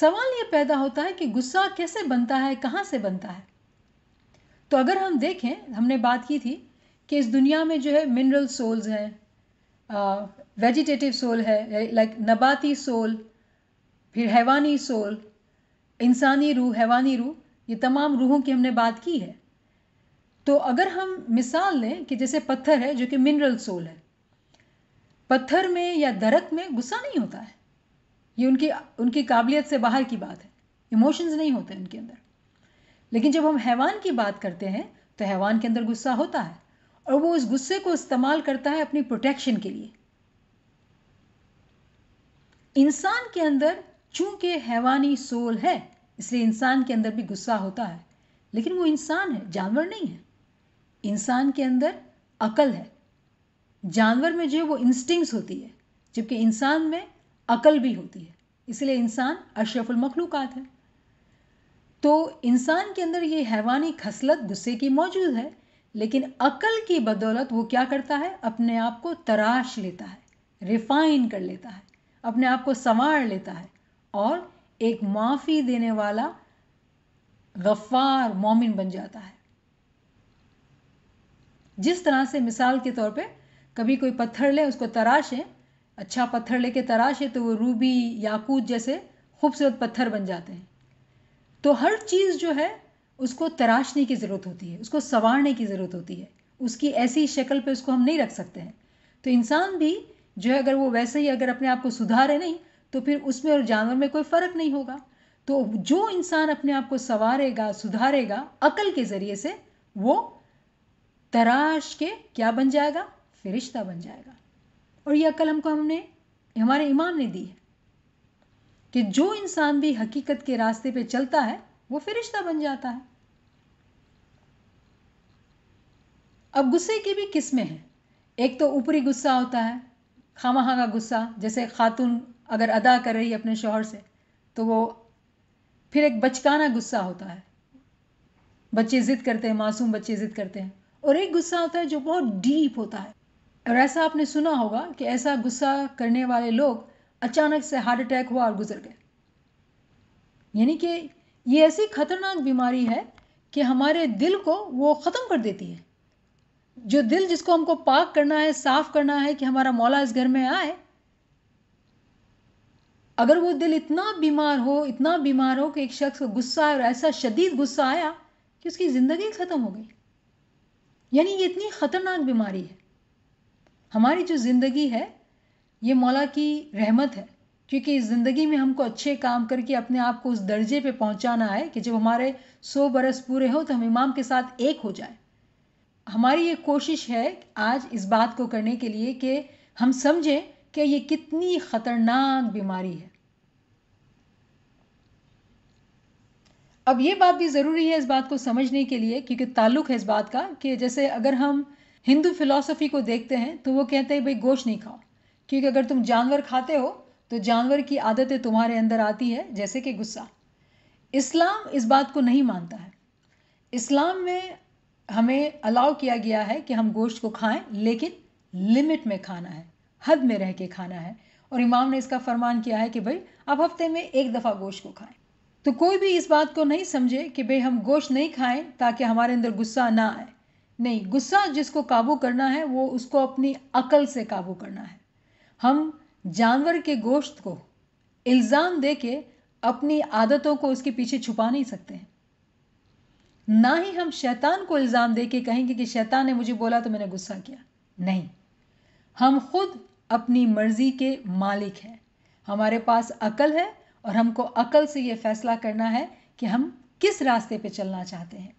सवाल ये पैदा होता है कि गुस्सा कैसे बनता है कहाँ से बनता है तो अगर हम देखें हमने बात की थी कि इस दुनिया में जो है मिनरल सोल्स हैं वेजिटेटिव सोल है लाइक नबाती सोल फिर हैवानी सोल इंसानी रूह हैवानी रूह ये तमाम रूहों की हमने बात की है तो अगर हम मिसाल लें कि जैसे पत्थर है जो कि मिनरल सोल है पत्थर में या दरक में गुस्सा नहीं होता है ये उनकी उनकी काबिलियत से बाहर की बात है इमोशंस नहीं होते उनके अंदर लेकिन जब हम हैवान की बात करते हैं तो हैवान के अंदर गुस्सा होता है और वो उस गुस्से को इस्तेमाल करता है अपनी प्रोटेक्शन के लिए इंसान के अंदर चूंकि हैवानी सोल है इसलिए इंसान के अंदर भी गुस्सा होता है लेकिन वो इंसान है जानवर नहीं है इंसान के अंदर अकल है जानवर में जो है वो इंस्टिंग्स होती है जबकि इंसान में अकल भी होती है इसलिए इंसान अशरफुल मखलूक़ात है तो इंसान के अंदर ये हैवानी खसलत गुस्से की मौजूद है लेकिन अकल की बदौलत वो क्या करता है अपने आप को तराश लेता है रिफाइन कर लेता है अपने आप को संवार लेता है और एक माफ़ी देने वाला गफ्फार मोमिन बन जाता है जिस तरह से मिसाल के तौर पे कभी कोई पत्थर ले उसको तराशें अच्छा पत्थर लेके तराशे तो वो रूबी याकूत जैसे खूबसूरत पत्थर बन जाते हैं तो हर चीज़ जो है उसको तराशने की ज़रूरत होती है उसको संवारने की ज़रूरत होती है उसकी ऐसी शक्ल पे उसको हम नहीं रख सकते हैं तो इंसान भी जो है अगर वो वैसे ही अगर अपने आप को सुधारे नहीं तो फिर उसमें और जानवर में कोई फ़र्क नहीं होगा तो जो इंसान अपने आप को संवारेगा सुधारेगा अकल के ज़रिए से वो तराश के क्या बन जाएगा फरिश्ता बन जाएगा और यह अकल हमको हमने हमारे ईमान ने दी है कि जो इंसान भी हकीकत के रास्ते पे चलता है वो फिरिश्ता बन जाता है अब गुस्से की भी किस्में हैं एक तो ऊपरी गुस्सा होता है खामहा का गुस्सा जैसे खातून अगर अदा कर रही है अपने शोहर से तो वो फिर एक बचकाना गुस्सा होता है बच्चे ज़िद करते हैं मासूम बच्चे ज़िद करते हैं और एक गुस्सा होता है जो बहुत डीप होता है और ऐसा आपने सुना होगा कि ऐसा गुस्सा करने वाले लोग अचानक से हार्ट अटैक हुआ और गुजर गए यानी कि ये ऐसी खतरनाक बीमारी है कि हमारे दिल को वो ख़त्म कर देती है जो दिल जिसको हमको पाक करना है साफ करना है कि हमारा मौला इस घर में आए अगर वो दिल इतना बीमार हो इतना बीमार हो कि एक शख्स को गुस्सा और ऐसा शदीद गुस्सा आया कि उसकी ज़िंदगी ख़त्म हो गई यानी ये इतनी ख़तरनाक बीमारी है हमारी जो ज़िंदगी है ये मौला की रहमत है क्योंकि इस ज़िंदगी में हमको अच्छे काम करके अपने आप को उस दर्जे पे पहुंचाना है कि जब हमारे सौ बरस पूरे हो तो हम इमाम के साथ एक हो जाए हमारी ये कोशिश है आज इस बात को करने के लिए कि हम समझें कि ये कितनी ख़तरनाक बीमारी है अब ये बात भी ज़रूरी है इस बात को समझने के लिए क्योंकि ताल्लुक़ है इस बात का कि जैसे अगर हम हिंदू फिलॉसफी को देखते हैं तो वो कहते हैं भाई गोश्त नहीं खाओ क्योंकि अगर तुम जानवर खाते हो तो जानवर की आदतें तुम्हारे अंदर आती है जैसे कि गुस्सा इस्लाम इस बात को नहीं मानता है इस्लाम में हमें अलाउ किया गया है कि हम गोश्त को खाएं लेकिन लिमिट में खाना है हद में रह के खाना है और इमाम ने इसका फरमान किया है कि भाई आप हफ्ते में एक दफ़ा गोश्त को खाएं तो कोई भी इस बात को नहीं समझे कि भाई हम गोश्त नहीं खाएं ताकि हमारे अंदर गुस्सा ना आए नहीं गुस्सा जिसको काबू करना है वो उसको अपनी अकल से काबू करना है हम जानवर के गोश्त को इल्ज़ाम दे के अपनी आदतों को उसके पीछे छुपा नहीं सकते हैं ना ही हम शैतान को इल्ज़ाम दे के कहेंगे कि शैतान ने मुझे बोला तो मैंने गुस्सा किया नहीं हम खुद अपनी मर्ज़ी के मालिक हैं हमारे पास अकल है और हमको अकल से ये फैसला करना है कि हम किस रास्ते पे चलना चाहते हैं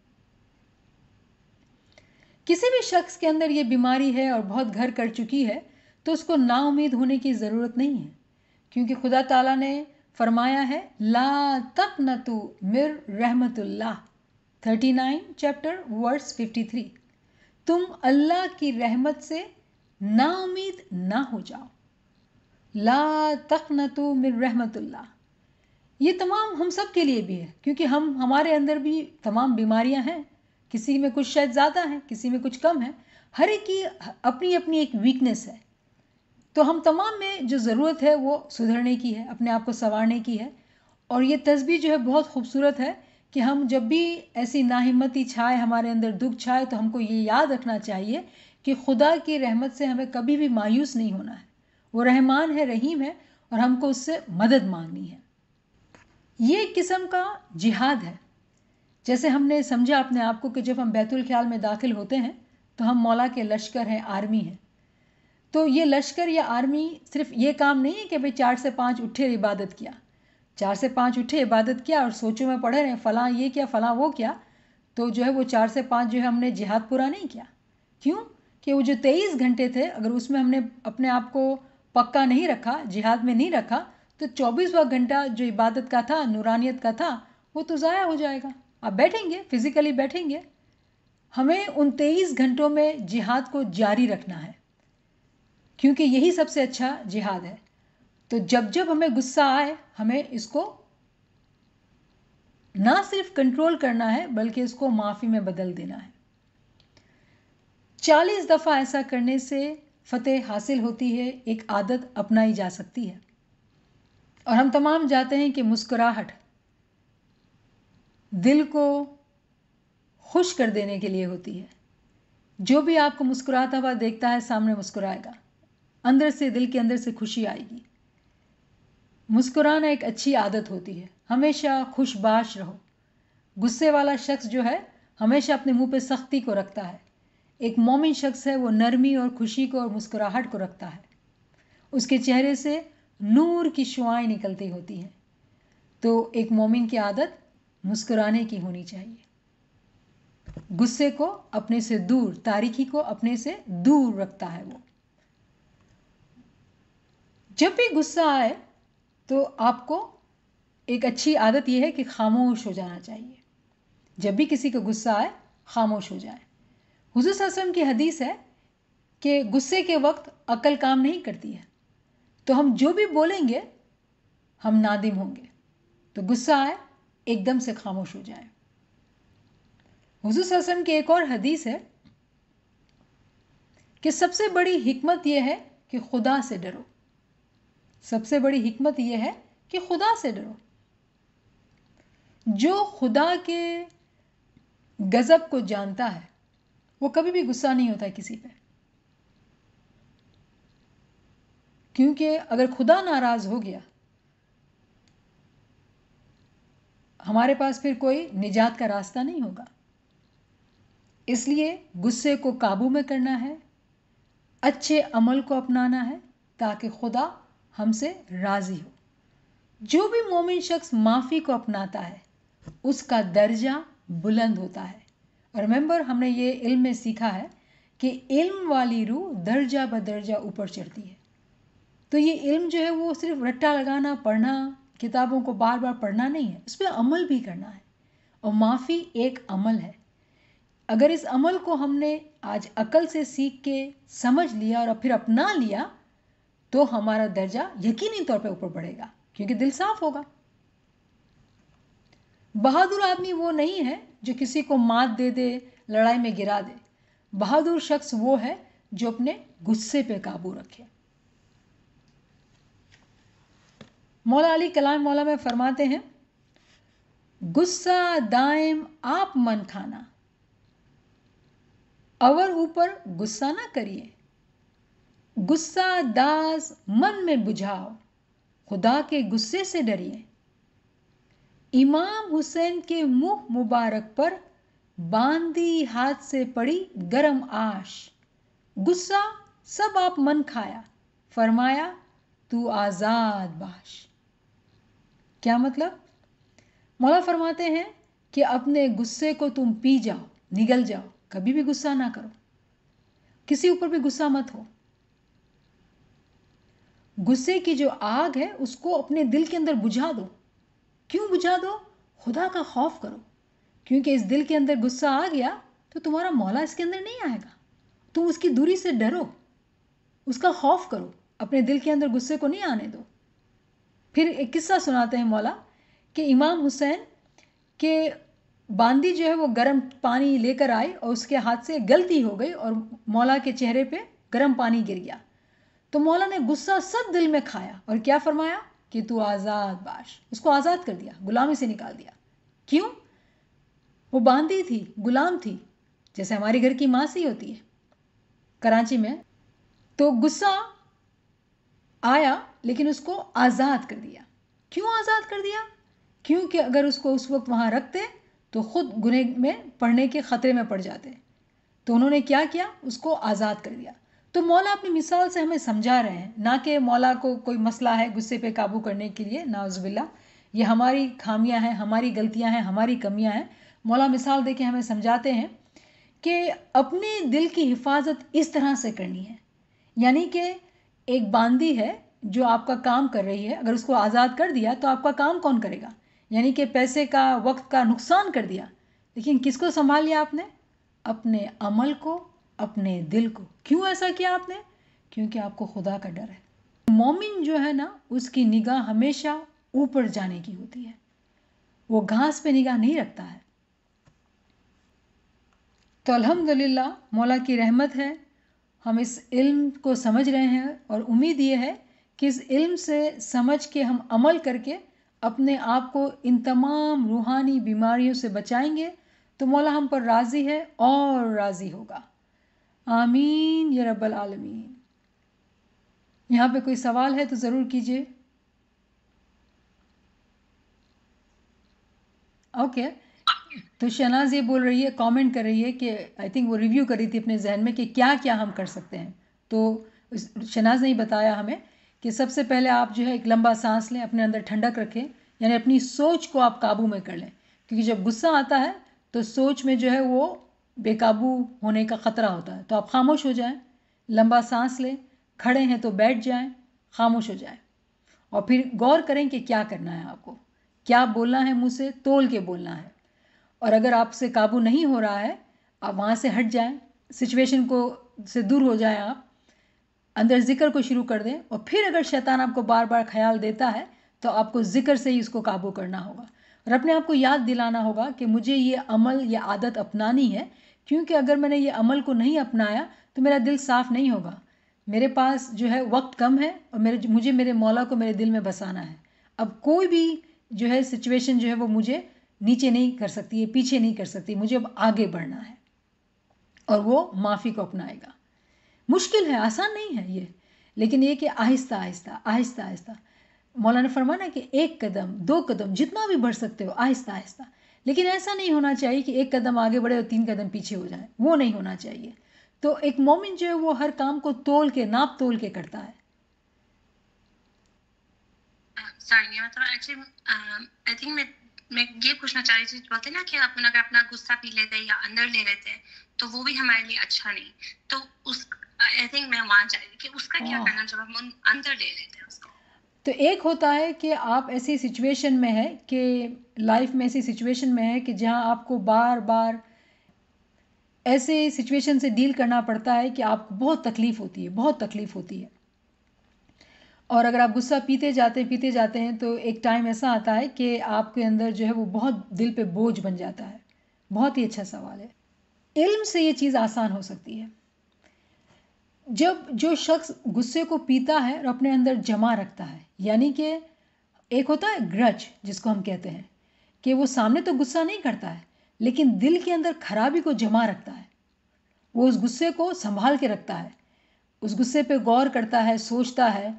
किसी भी शख्स के अंदर ये बीमारी है और बहुत घर कर चुकी है तो उसको नाउमीद होने की ज़रूरत नहीं है क्योंकि खुदा ताला ने फरमाया है ला तक न तो मिर थर्टी नाइन चैप्टर वर्स 53 तुम अल्लाह की रहमत से नाउमीद ना हो जाओ ला तक न तो मिर रहमतुल्लाह ये तमाम हम सब के लिए भी है क्योंकि हम हमारे अंदर भी तमाम बीमारियां हैं किसी में कुछ शायद ज़्यादा है किसी में कुछ कम है हर एक की अपनी अपनी एक वीकनेस है तो हम तमाम में जो ज़रूरत है वो सुधरने की है अपने आप को संवारने की है और ये तस्वीर जो है बहुत खूबसूरत है कि हम जब भी ऐसी नाहिम्मती छाए हमारे अंदर दुख छाए तो हमको ये याद रखना चाहिए कि खुदा की रहमत से हमें कभी भी मायूस नहीं होना है वो रहमान है रहीम है और हमको उससे मदद मांगनी है ये एक किस्म का जिहाद है जैसे हमने समझा अपने आप को कि जब हम बैतुल ख्याल में दाखिल होते हैं तो हम मौला के लश्कर हैं आर्मी हैं तो ये लश्कर या आर्मी सिर्फ ये काम नहीं है कि भाई चार से पाँच उठे इबादत किया चार से पाँच उठे इबादत किया और सोचो में पढ़े रहे फ़लाँ ये क्या फ़लाँ वो क्या तो जो है वो चार से पाँच जो है हमने जिहाद पूरा नहीं किया क्यों कि वो जो तेईस घंटे थे अगर उसमें हमने अपने आप को पक्का नहीं रखा जिहाद में नहीं रखा तो चौबीसवा घंटा जो इबादत का था नूरानियत का था वो तो ज़ाया हो जाएगा आप बैठेंगे फिज़िकली बैठेंगे हमें उन तेईस घंटों में जिहाद को जारी रखना है क्योंकि यही सबसे अच्छा जिहाद है तो जब जब हमें गुस्सा आए हमें इसको ना सिर्फ कंट्रोल करना है बल्कि इसको माफ़ी में बदल देना है चालीस दफ़ा ऐसा करने से फतेह हासिल होती है एक आदत अपनाई जा सकती है और हम तमाम जाते हैं कि मुस्कुराहट दिल को खुश कर देने के लिए होती है जो भी आपको मुस्कुराता हुआ देखता है सामने मुस्कुराएगा अंदर से दिल के अंदर से खुशी आएगी मुस्कुराना एक अच्छी आदत होती है हमेशा खुशबाश रहो गुस्से वाला शख्स जो है हमेशा अपने मुंह पे सख्ती को रखता है एक मोमिन शख्स है वो नरमी और खुशी को और मुस्कुराहट को रखता है उसके चेहरे से नूर की शुआएं निकलती होती हैं तो एक मोमिन की आदत मुस्कुराने की होनी चाहिए गुस्से को अपने से दूर तारीखी को अपने से दूर रखता है वो जब भी गुस्सा आए तो आपको एक अच्छी आदत यह है कि खामोश हो जाना चाहिए जब भी किसी को गुस्सा आए खामोश हो जाए हुजूर सल्लम की हदीस है कि गुस्से के वक्त अकल काम नहीं करती है तो हम जो भी बोलेंगे हम नादिम होंगे तो गुस्सा आए एकदम से खामोश हो जाए हुसन की एक और हदीस है कि सबसे बड़ी हिकमत यह है कि खुदा से डरो सबसे बड़ी हिकमत यह है कि खुदा से डरो जो खुदा के गज़ब को जानता है वो कभी भी गुस्सा नहीं होता किसी पे क्योंकि अगर खुदा नाराज़ हो गया हमारे पास फिर कोई निजात का रास्ता नहीं होगा इसलिए गुस्से को काबू में करना है अच्छे अमल को अपनाना है ताकि खुदा हमसे राज़ी हो जो भी मोमिन शख्स माफ़ी को अपनाता है उसका दर्जा बुलंद होता है और रिमेंबर हमने ये इल्म में सीखा है कि इल्म वाली रूह दर्जा बदर्जा ऊपर चढ़ती है तो ये इल्म जो है वो सिर्फ रट्टा लगाना पढ़ना किताबों को बार बार पढ़ना नहीं है उस पर अमल भी करना है और माफ़ी एक अमल है अगर इस अमल को हमने आज अकल से सीख के समझ लिया और फिर अपना लिया तो हमारा दर्जा यकीनी तौर पे ऊपर बढ़ेगा क्योंकि दिल साफ होगा बहादुर आदमी वो नहीं है जो किसी को मात दे दे लड़ाई में गिरा दे बहादुर शख्स वो है जो अपने गुस्से पे काबू रखे मौला अली कलाम मौला में फरमाते हैं गुस्सा दायम आप मन खाना अवर ऊपर गुस्सा ना करिए गुस्सा दास मन में बुझाओ खुदा के गुस्से से डरिए इमाम हुसैन के मुंह मुबारक पर बांधी हाथ से पड़ी गरम आश गुस्सा सब आप मन खाया फरमाया तू आज़ाद बाश क्या मतलब मौला फरमाते हैं कि अपने गुस्से को तुम पी जाओ निगल जाओ कभी भी गुस्सा ना करो किसी ऊपर भी गुस्सा मत हो गुस्से की जो आग है उसको अपने दिल के अंदर बुझा दो क्यों बुझा दो खुदा का खौफ करो क्योंकि इस दिल के अंदर गुस्सा आ गया तो तुम्हारा मौला इसके अंदर नहीं आएगा तुम उसकी दूरी से डरो उसका खौफ करो अपने दिल के अंदर गुस्से को नहीं आने दो फिर एक किस्सा सुनाते हैं मौला कि इमाम हुसैन के बांदी जो है वो गर्म पानी लेकर आए और उसके हाथ से गलती हो गई और मौला के चेहरे पे गर्म पानी गिर गया तो मौला ने गुस्सा सब दिल में खाया और क्या फरमाया कि तू आज़ाद बाश उसको आज़ाद कर दिया गुलामी से निकाल दिया क्यों वो बांदी थी गुलाम थी जैसे हमारे घर की माँ सी होती है कराची में तो गुस्सा आया लेकिन उसको आज़ाद कर दिया क्यों आज़ाद कर दिया क्योंकि अगर उसको उस वक्त वहाँ रखते तो खुद गुने में पड़ने के ख़तरे में पड़ जाते तो उन्होंने क्या किया उसको आज़ाद कर दिया तो मौला अपनी मिसाल से हमें समझा रहे हैं ना कि मौला को कोई मसला है गुस्से पे काबू करने के लिए नाउज़बिल्ला ये हमारी खामियां हैं हमारी गलतियां हैं हमारी कमियां हैं मौला मिसाल देके हमें समझाते हैं कि अपने दिल की हिफाजत इस तरह से करनी है यानी कि एक बांदी है जो आपका काम कर रही है अगर उसको आज़ाद कर दिया तो आपका काम कौन करेगा यानी कि पैसे का वक्त का नुकसान कर दिया लेकिन किसको संभाल लिया आपने अपने अमल को अपने दिल को क्यों ऐसा किया आपने क्योंकि आपको खुदा का डर है मोमिन जो है ना उसकी निगाह हमेशा ऊपर जाने की होती है वो घास पे निगाह नहीं रखता है तो अलहमदल्ला मौला की रहमत है हम इस इल्म को समझ रहे हैं और उम्मीद ये है कि इस इल्म से समझ के हम अमल करके अपने आप को इन तमाम रूहानी बीमारियों से बचाएंगे तो मौला हम पर राज़ी है और राज़ी होगा आमीन या रब्बल आलमीन यहाँ पे कोई सवाल है तो ज़रूर कीजिए ओके okay. तो शहनाज ये बोल रही है कमेंट कर रही है कि आई थिंक वो रिव्यू कर रही थी अपने जहन में कि क्या क्या हम कर सकते हैं तो शहनाज ने ही बताया हमें कि सबसे पहले आप जो है एक लंबा सांस लें अपने अंदर ठंडक रखें यानी अपनी सोच को आप काबू में कर लें क्योंकि जब गुस्सा आता है तो सोच में जो है वो बेकाबू होने का ख़तरा होता है तो आप खामोश हो जाएं लंबा सांस लें खड़े हैं तो बैठ जाएं खामोश हो जाएं और फिर गौर करें कि क्या करना है आपको क्या बोलना है मुँह से तोल के बोलना है और अगर आपसे काबू नहीं हो रहा है आप वहाँ से हट जाएं सिचुएशन को से दूर हो जाएं आप अंदर जिक्र को शुरू कर दें और फिर अगर शैतान आपको बार बार ख्याल देता है तो आपको जिक्र से ही उसको काबू करना होगा और अपने आप को याद दिलाना होगा कि मुझे ये अमल या आदत अपनानी है क्योंकि अगर मैंने ये अमल को नहीं अपनाया तो मेरा दिल साफ़ नहीं होगा मेरे पास जो है वक्त कम है और मेरे मुझे मेरे मौला को मेरे दिल में बसाना है अब कोई भी जो है सिचुएशन जो है वो मुझे नीचे नहीं कर सकती है पीछे नहीं कर सकती मुझे अब आगे बढ़ना है और वो माफ़ी को अपनाएगा मुश्किल है आसान नहीं है ये लेकिन ये कि आहिस्ता आहिस्ता आहिस्ता आहिस्ता मौलाना फरमाना कि एक कदम दो कदम जितना भी बढ़ सकते हो आहिस्ता आहिस्ता लेकिन ऐसा नहीं होना चाहिए कि एक कदम आगे बढ़े और तीन कदम पीछे हो जाए वो नहीं होना चाहिए तो एक मोमिन जो है वो हर काम को तोल के नाप तोल के करता है सॉरी मतलब एक्चुअली आई थिंक मैं मैं ये पूछना चाह रही थी बोलते ना कि अपन अगर अपना गुस्सा पी लेते हैं या अंदर ले लेते हैं तो वो भी हमारे लिए अच्छा नहीं तो उस आई थिंक मैं वहां जा रही कि उसका क्या हाँ। करना जब हम अंदर ले लेते हैं उसको तो एक होता है कि आप ऐसी सिचुएशन में है कि लाइफ में ऐसी सिचुएशन में है कि जहाँ आपको बार बार ऐसे सिचुएशन से डील करना पड़ता है कि आपको बहुत तकलीफ़ होती है बहुत तकलीफ़ होती है और अगर आप गुस्सा पीते जाते पीते जाते हैं तो एक टाइम ऐसा आता है कि आपके अंदर जो है वो बहुत दिल पे बोझ बन जाता है बहुत ही अच्छा सवाल है इल्म से ये चीज़ आसान हो सकती है जब जो शख्स गुस्से को पीता है और अपने अंदर जमा रखता है यानी कि एक होता है ग्रज जिसको हम कहते हैं कि वो सामने तो गुस्सा नहीं करता है लेकिन दिल के अंदर खराबी को जमा रखता है वो उस गुस्से को संभाल के रखता है उस गुस्से पे गौर करता है सोचता है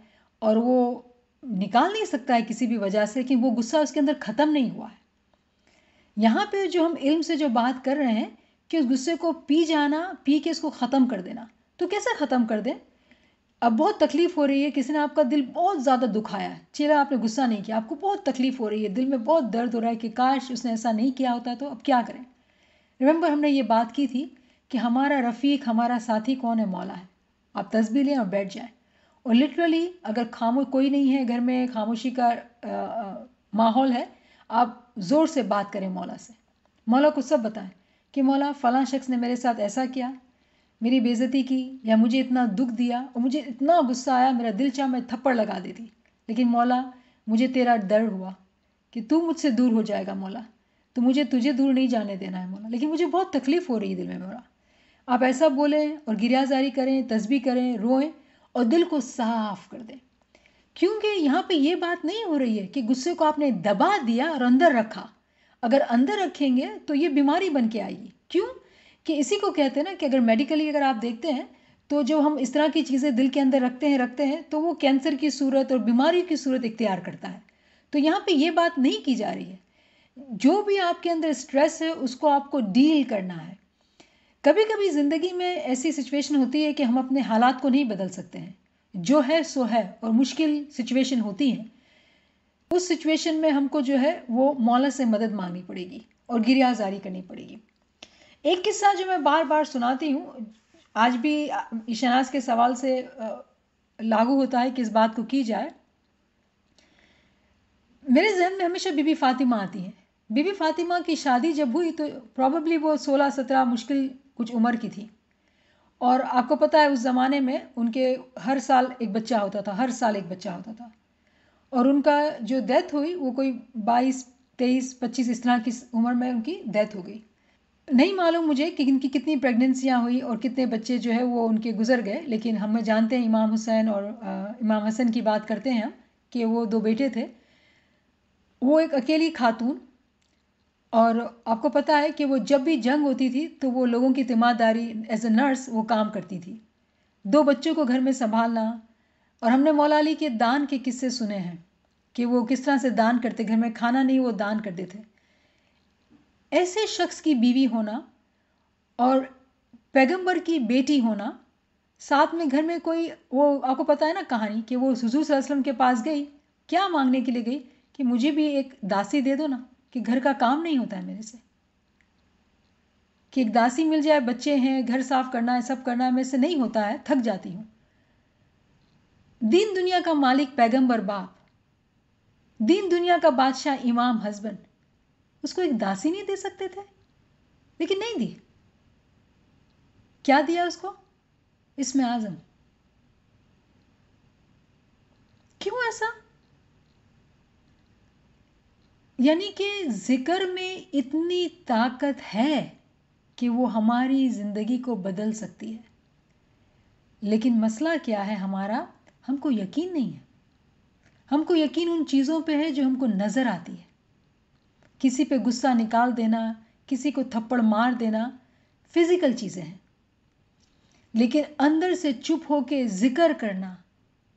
और वो निकाल नहीं सकता है किसी भी वजह से कि वो गुस्सा उसके अंदर ख़त्म नहीं हुआ है यहाँ पे जो हम इल्म से जो बात कर रहे हैं कि उस गुस्से को पी जाना पी के उसको ख़त्म कर देना तो कैसे ख़त्म कर दें अब बहुत तकलीफ़ हो रही है किसी ने आपका दिल बहुत ज़्यादा दुखाया है चेहरा आपने गुस्सा नहीं किया आपको बहुत तकलीफ़ हो रही है दिल में बहुत दर्द हो रहा है कि काश उसने ऐसा नहीं किया होता तो अब क्या करें रिमेंबर हमने ये बात की थी कि हमारा रफ़ीक हमारा साथी कौन है मौला है आप तस्बी लें और बैठ जाए और लिटरली अगर खामो कोई नहीं है घर में खामोशी का माहौल है आप ज़ोर से बात करें मौला से मौला को सब बताएं कि मौला फ़लाँ शख्स ने मेरे साथ ऐसा किया मेरी बेजती की या मुझे इतना दुख दिया और मुझे इतना गुस्सा आया मेरा दिल चाह मैं थप्पड़ लगा देती लेकिन मौला मुझे तेरा डर हुआ कि तू मुझसे दूर हो जाएगा मौला तो मुझे तुझे दूर नहीं जाने देना है मौला लेकिन मुझे बहुत तकलीफ़ हो रही है दिल में मौला आप ऐसा बोलें और गिरियाजारी करें तस्बी करें रोएं और दिल को साफ कर दें क्योंकि यहाँ पे ये बात नहीं हो रही है कि गुस्से को आपने दबा दिया और अंदर रखा अगर अंदर रखेंगे तो ये बीमारी बन के आएगी क्यों कि इसी को कहते हैं ना कि अगर मेडिकली अगर आप देखते हैं तो जो हम इस तरह की चीज़ें दिल के अंदर रखते हैं रखते हैं तो वो कैंसर की सूरत और बीमारी की सूरत इख्तियार करता है तो यहाँ पे ये बात नहीं की जा रही है जो भी आपके अंदर स्ट्रेस है उसको आपको डील करना है कभी कभी ज़िंदगी में ऐसी सिचुएशन होती है कि हम अपने हालात को नहीं बदल सकते हैं जो है सो है और मुश्किल सिचुएशन होती है उस सिचुएशन में हमको जो है वो मौला से मदद मांगनी पड़ेगी और जारी करनी पड़ेगी एक किस्सा जो मैं बार बार सुनाती हूँ आज भी इशनाज के सवाल से लागू होता है कि इस बात को की जाए मेरे जहन में हमेशा बीबी फातिमा आती हैं बीबी फातिमा की शादी जब हुई तो प्रॉब्ली वो सोलह सत्रह मुश्किल कुछ उम्र की थी और आपको पता है उस ज़माने में उनके हर साल एक बच्चा होता था हर साल एक बच्चा होता था और उनका जो डेथ हुई वो कोई बाईस तेईस पच्चीस इस तरह की उम्र में उनकी डेथ हो गई नहीं मालूम मुझे कि इनकी कितनी प्रेगनेंसियाँ हुई और कितने बच्चे जो है वो उनके गुजर गए लेकिन हम जानते हैं इमाम हुसैन और आ, इमाम हसन की बात करते हैं हम कि वो दो बेटे थे वो एक अकेली खातून और आपको पता है कि वो जब भी जंग होती थी तो वो लोगों की तीमारदारी एज ए नर्स वो काम करती थी दो बच्चों को घर में संभालना और हमने मौला अली के दान के किस्से सुने हैं कि वो किस तरह से दान करते घर में खाना नहीं वो दान करते थे ऐसे शख्स की बीवी होना और पैगंबर की बेटी होना साथ में घर में कोई वो आपको पता है ना कहानी कि वो हजूर वसलम के पास गई क्या मांगने के लिए गई कि मुझे भी एक दासी दे दो ना कि घर का काम नहीं होता है मेरे से कि एक दासी मिल जाए बच्चे हैं घर साफ करना है सब करना है मेरे से नहीं होता है थक जाती हूं दीन दुनिया का मालिक पैगंबर बाप दीन दुनिया का बादशाह इमाम हस्बैंड उसको एक दासी नहीं दे सकते थे लेकिन नहीं दी क्या दिया उसको इसमें आजम क्यों ऐसा यानी कि ज़िक्र में इतनी ताकत है कि वो हमारी ज़िंदगी को बदल सकती है लेकिन मसला क्या है हमारा हमको यकीन नहीं है हमको यकीन उन चीज़ों पे है जो हमको नज़र आती है किसी पे गुस्सा निकाल देना किसी को थप्पड़ मार देना फिज़िकल चीज़ें हैं लेकिन अंदर से चुप होके जिक्र करना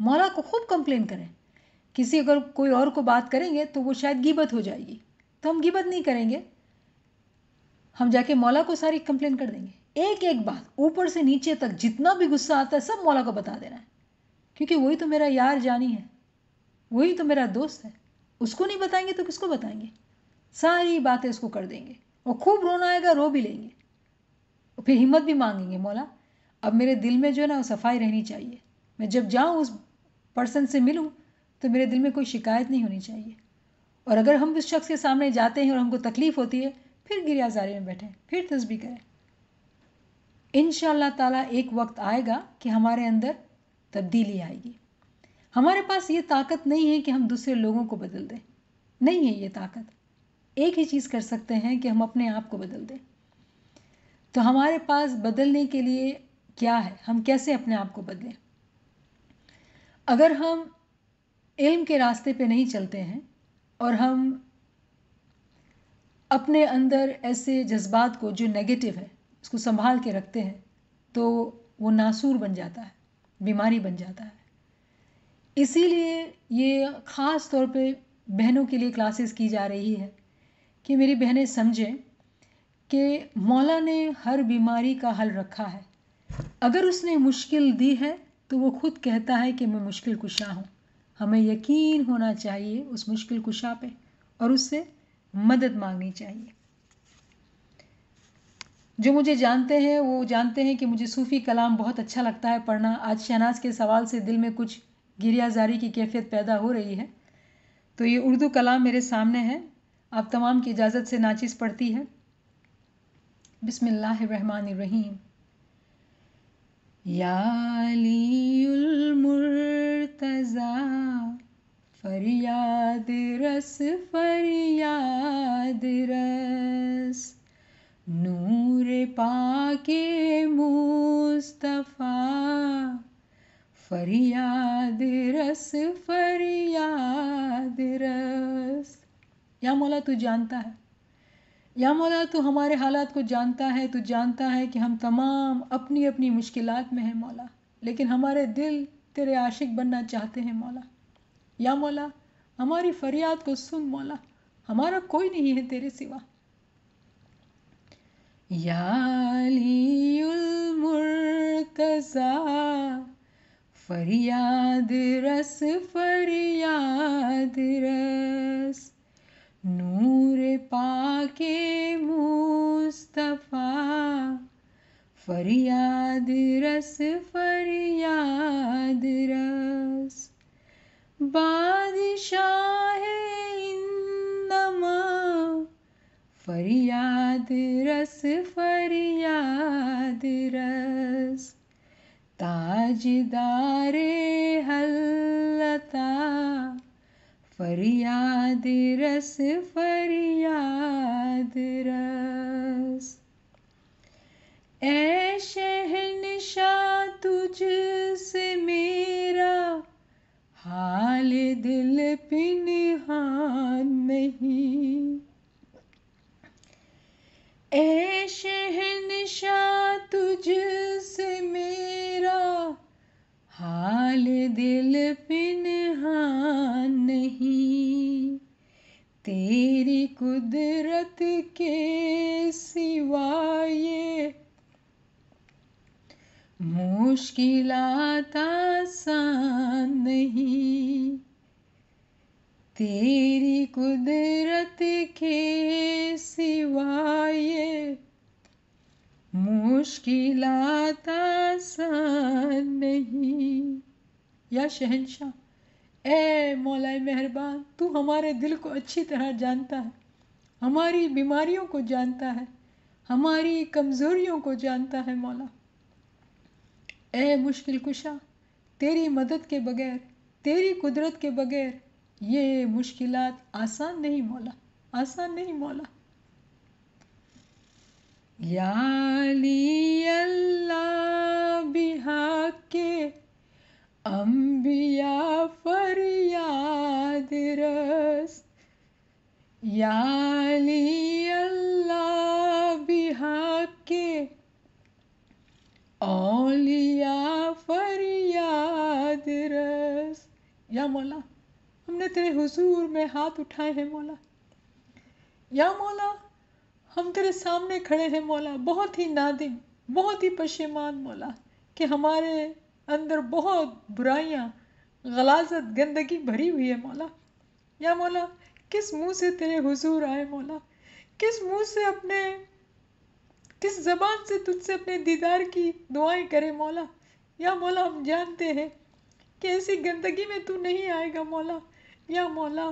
मौला को खूब कंप्लेन करें किसी अगर कोई और को बात करेंगे तो वो शायद गिबत हो जाएगी तो हम गिबत नहीं करेंगे हम जाके मौला को सारी कंप्लेन कर देंगे एक एक बात ऊपर से नीचे तक जितना भी गुस्सा आता है सब मौला को बता देना है क्योंकि वही तो मेरा यार जानी है वही तो मेरा दोस्त है उसको नहीं बताएंगे तो किसको बताएंगे सारी बातें उसको कर देंगे और खूब रोना आएगा रो भी लेंगे और फिर हिम्मत भी मांगेंगे मौला अब मेरे दिल में जो है ना वो सफाई रहनी चाहिए मैं जब जाऊँ उस पर्सन से मिलूँ तो मेरे दिल में कोई शिकायत नहीं होनी चाहिए और अगर हम उस शख्स के सामने जाते हैं और हमको तकलीफ़ होती है फिर गिरियाजारी में बैठें फिर तस्बी करें इन ताला एक वक्त आएगा कि हमारे अंदर तब्दीली आएगी हमारे पास ये ताकत नहीं है कि हम दूसरे लोगों को बदल दें नहीं है ये ताकत एक ही चीज़ कर सकते हैं कि हम अपने आप को बदल दें तो हमारे पास बदलने के लिए क्या है हम कैसे अपने आप को बदलें अगर हम इल्म के रास्ते पे नहीं चलते हैं और हम अपने अंदर ऐसे जज्बात को जो नेगेटिव है उसको संभाल के रखते हैं तो वो नासूर बन जाता है बीमारी बन जाता है इसीलिए ये ख़ास तौर पे बहनों के लिए क्लासेस की जा रही है कि मेरी बहनें समझें कि मौला ने हर बीमारी का हल रखा है अगर उसने मुश्किल दी है तो वो खुद कहता है कि मैं मुश्किल कुशा हूँ हमें यकीन होना चाहिए उस मुश्किल कुशा पे और उससे मदद मांगनी चाहिए जो मुझे जानते हैं वो जानते हैं कि मुझे सूफ़ी कलाम बहुत अच्छा लगता है पढ़ना आज शहनाज के सवाल से दिल में कुछ गिरियाजारी की कैफियत पैदा हो रही है तो ये उर्दू कलाम मेरे सामने है आप तमाम की इजाज़त से नाचिस पढ़ती है बिसमीम याली मुर्तज़ा फरियाद रस फरियाद रस नूर पाके मुस्तफ़ा फरियाद रस फरियाद रस या मौला तू जानता है या मौला तू हमारे हालात को जानता है तू जानता है कि हम तमाम अपनी अपनी मुश्किलात में हैं मौला लेकिन हमारे दिल तेरे आशिक बनना चाहते हैं मौला या मौला हमारी फरियाद को सुन मौला हमारा कोई नहीं है तेरे सिवा यालीसा फरियाद रस फरियाद रस नूर पाके मुस्तफ़ा फरियाद रस फरियाद रस बादशाह इनमा फरियाद रस फरियाद रस ताजदारे हल्लता फरियाद रस फरियाद रस शहन शाह तुझ से मेरा हाल दिल पिनहान नहीं ऐ शहनशाह तुझसे मेरा हाल दिल पिनहान नहीं तेरी कुदरत के सिवाय मुश्किल आसान नहीं तेरी कुदरत के सिवाय मुश्किल आसान नहीं या शहनशाह ए मौलाए मेहरबान तू हमारे दिल को अच्छी तरह जानता है हमारी बीमारियों को जानता है हमारी कमज़ोरियों को जानता है मौला ए मुश्किल कुशा तेरी मदद के बगैर तेरी कुदरत के बगैर ये मुश्किलात आसान नहीं मौला आसान नहीं मौला अल्लाह के अम्बिया फरियाद रस याली मौला हमने तेरे हुजूर में हाथ उठाए हैं मौला या मौला हम तेरे सामने खड़े हैं मौला बहुत ही नादिम बहुत ही पशेमान मौला कि हमारे अंदर बहुत बुराइयाँ गलाजत गंदगी भरी हुई है मौला या मौला किस मुंह से तेरे हुजूर आए मौला किस मुंह से अपने किस जबान से तुझसे अपने दीदार की दुआएं करे मौला या मौला हम जानते हैं कैसी गंदगी में तू नहीं आएगा मौला या मौला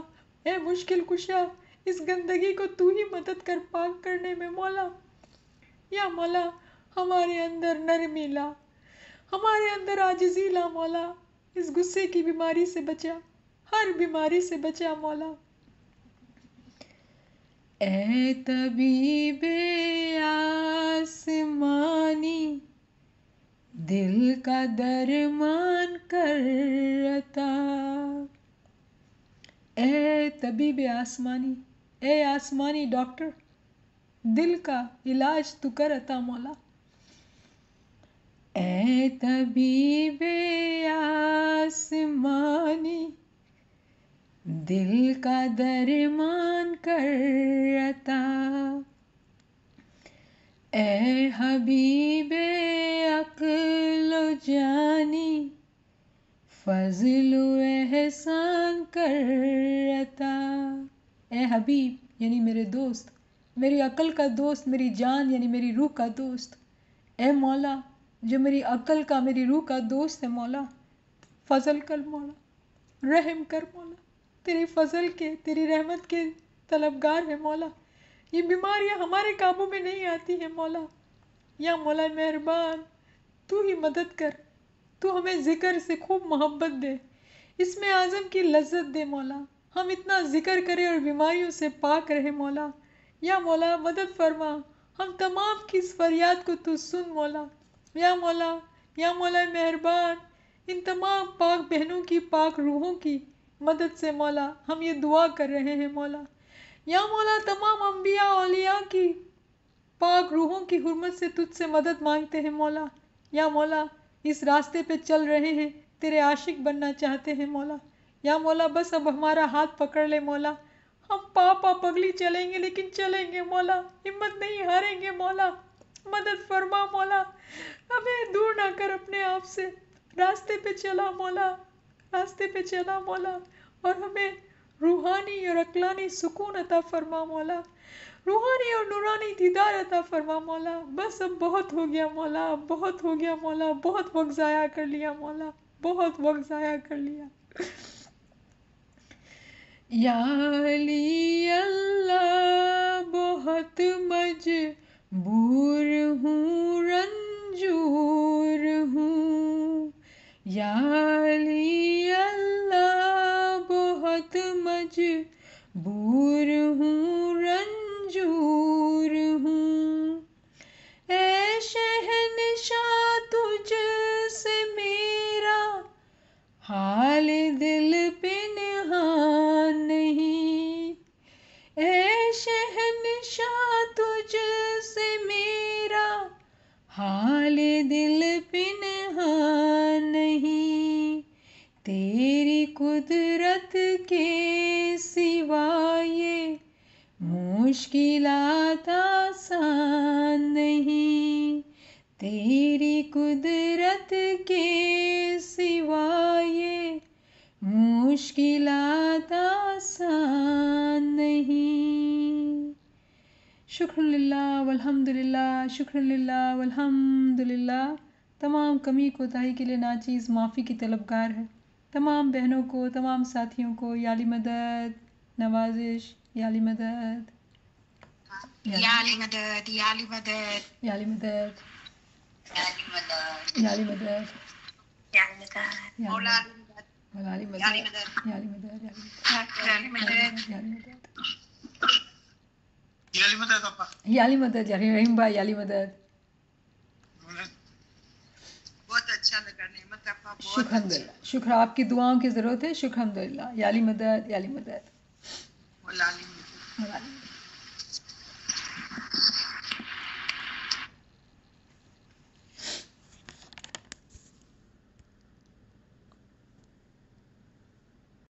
ए मुश्किल कुशा इस गंदगी को तू ही मदद कर पाक करने में मौला या मौला हमारे अंदर नरमी ला हमारे अंदर आजिजी ला मौला इस गुस्से की बीमारी से बचा हर बीमारी से बचा मौला ए तबीबे आसमानी दिल का दरमान करता ए तबीब आसमानी ए आसमानी डॉक्टर दिल का इलाज तू कर अता मौला ए तबीब आसमानी दिल का दरमान करता ए हबीबे अकलो जानी फजलो एहसान करता ए हबीब यानी मेरे दोस्त मेरी अकल का दोस्त मेरी जान यानी मेरी रूह का दोस्त ए मौला जो मेरी अकल का मेरी रूह का दोस्त है मौला फजल कर मौला रहम कर मौला तेरी फजल के तेरी रहमत के तलबगार है मौला ये बीमारियां हमारे काबू में नहीं आती हैं मौला या मौला मेहरबान तू ही मदद कर तू हमें ज़िक्र से खूब मोहब्बत दे इसमें आज़म की लज्जत दे मौला हम इतना ज़िक्र करें और बीमारियों से पाक रहे मौला या मौला मदद फरमा हम तमाम की इस फरियाद को तू सुन मौला या मौला या मौला मेहरबान इन तमाम पाक बहनों की पाक रूहों की मदद से मौला हम ये दुआ कर रहे हैं मौला या मौला तमाम अम्बिया अलिया की पाक रूहों की हुरमत से तुझसे मदद मांगते हैं मौला या मौला इस रास्ते पे चल रहे हैं तेरे आशिक बनना चाहते हैं मौला या मौला बस अब हमारा हाथ पकड़ ले मौला हम पापा पगली चलेंगे लेकिन चलेंगे मौला हिम्मत नहीं हारेंगे मौला मदद फरमा मौला हमें दूर ना कर अपने आप से रास्ते पे चला मौला रास्ते पे चला मौला और हमें रूहानी और अकलानी सुकून अता फरमा मौला रूहानी और नूरानी दीदार अता फरमा मौला बस अब बहुत हो गया मौला अब बहुत हो गया मौला बहुत वक्त ज़ाया कर लिया मौला बहुत वक्त ज़ाया कर लिया याली अल्लाह बहुत मजबूर हूँ रंजूर हूँ याली अल्लाह बहुत मजबूर हूँ रंजूर हूँ ऐ शहनशाह तुझ से मेरा हाल दिल पिनहान नहीं तुझ से मेरा हाल दिल पिन तेरी कुदरत के सिवा मुश्किल आसान नहीं तेरी कुदरत के सिवा मुश्किल आसान नहीं शुक्र वल्हम्दुलिल्लाह शुक्र वल्हम्दुलिल्लाह तमाम कमी कोताही के लिए नाचीज़ माफ़ी की तलबगार है तमाम बहनों को तमाम साथियों को याली मदद नवाजिश याली मदद याली मदद याली मदद याली मदद याली मदद याली मदद याली मदद याली मदद याली मदद याली मदद याली मदद याली मदद याली मदद याली मदद अच्छा लगा नेमत बहुत शुक्र अच्छा। शुक्र आपकी दुआओं की जरूरत है शुक्र याली मदद याली मदद